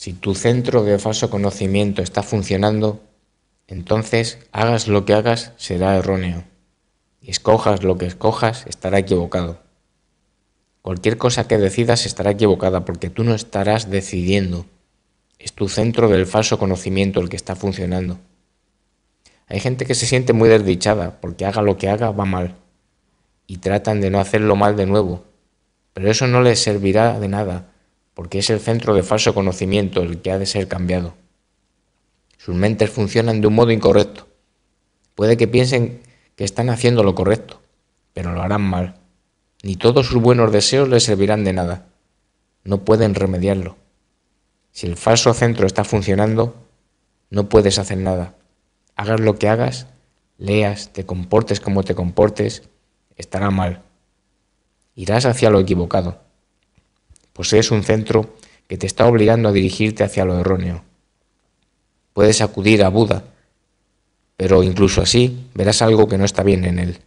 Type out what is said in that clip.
Si tu centro de falso conocimiento está funcionando, entonces hagas lo que hagas será erróneo. escojas lo que escojas estará equivocado. Cualquier cosa que decidas estará equivocada porque tú no estarás decidiendo. Es tu centro del falso conocimiento el que está funcionando. Hay gente que se siente muy desdichada porque haga lo que haga va mal. Y tratan de no hacerlo mal de nuevo. Pero eso no les servirá de nada porque es el centro de falso conocimiento el que ha de ser cambiado. Sus mentes funcionan de un modo incorrecto. Puede que piensen que están haciendo lo correcto, pero lo harán mal. Ni todos sus buenos deseos les servirán de nada. No pueden remediarlo. Si el falso centro está funcionando, no puedes hacer nada. Hagas lo que hagas, leas, te comportes como te comportes, estará mal. Irás hacia lo equivocado. Posees un centro que te está obligando a dirigirte hacia lo erróneo. Puedes acudir a Buda, pero incluso así verás algo que no está bien en él.